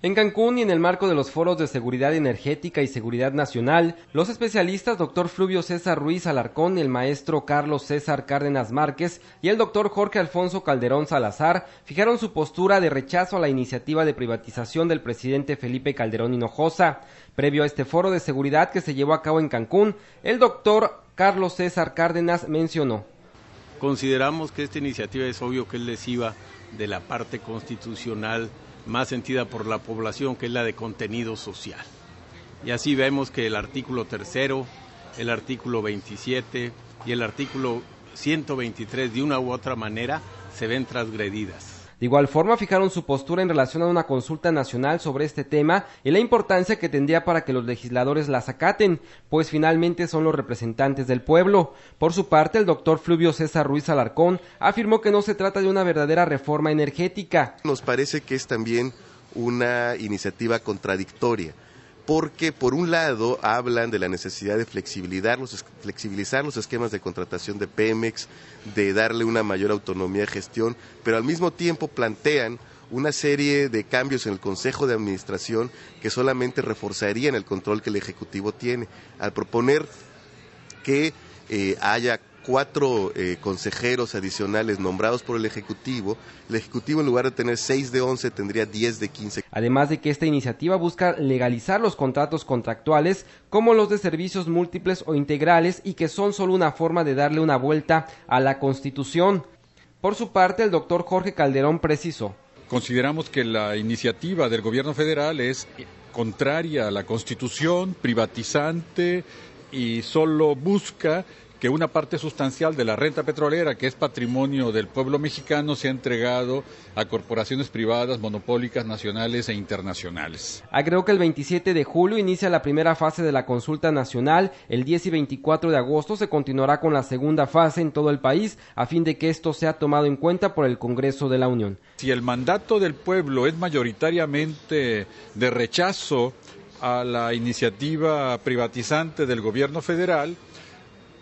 En Cancún y en el marco de los foros de seguridad energética y seguridad nacional, los especialistas doctor Fluvio César Ruiz Alarcón, el maestro Carlos César Cárdenas Márquez y el doctor Jorge Alfonso Calderón Salazar fijaron su postura de rechazo a la iniciativa de privatización del presidente Felipe Calderón Hinojosa. Previo a este foro de seguridad que se llevó a cabo en Cancún, el doctor Carlos César Cárdenas mencionó. Consideramos que esta iniciativa es obvio que les lesiva de la parte constitucional más sentida por la población, que es la de contenido social. Y así vemos que el artículo tercero, el artículo 27 y el artículo 123 de una u otra manera se ven transgredidas. De igual forma, fijaron su postura en relación a una consulta nacional sobre este tema y la importancia que tendría para que los legisladores las acaten, pues finalmente son los representantes del pueblo. Por su parte, el doctor Fluvio César Ruiz Alarcón afirmó que no se trata de una verdadera reforma energética. Nos parece que es también una iniciativa contradictoria porque por un lado hablan de la necesidad de flexibilizar los, flexibilizar los esquemas de contratación de Pemex, de darle una mayor autonomía de gestión, pero al mismo tiempo plantean una serie de cambios en el Consejo de Administración que solamente reforzarían el control que el Ejecutivo tiene al proponer que eh, haya cuatro eh, consejeros adicionales nombrados por el Ejecutivo, el Ejecutivo en lugar de tener seis de once tendría diez de quince. Además de que esta iniciativa busca legalizar los contratos contractuales como los de servicios múltiples o integrales y que son solo una forma de darle una vuelta a la Constitución. Por su parte, el doctor Jorge Calderón precisó. Consideramos que la iniciativa del gobierno federal es contraria a la Constitución, privatizante y solo busca que una parte sustancial de la renta petrolera, que es patrimonio del pueblo mexicano, se ha entregado a corporaciones privadas, monopólicas, nacionales e internacionales. Agregó ah, que el 27 de julio inicia la primera fase de la consulta nacional, el 10 y 24 de agosto se continuará con la segunda fase en todo el país, a fin de que esto sea tomado en cuenta por el Congreso de la Unión. Si el mandato del pueblo es mayoritariamente de rechazo a la iniciativa privatizante del gobierno federal,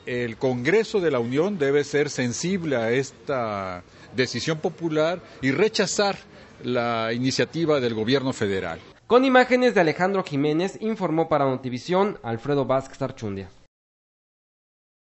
el Congreso de la Unión debe ser sensible a esta decisión popular y rechazar la iniciativa del gobierno federal. Con imágenes de Alejandro Jiménez, informó para Notivisión Alfredo Vázquez Archundia.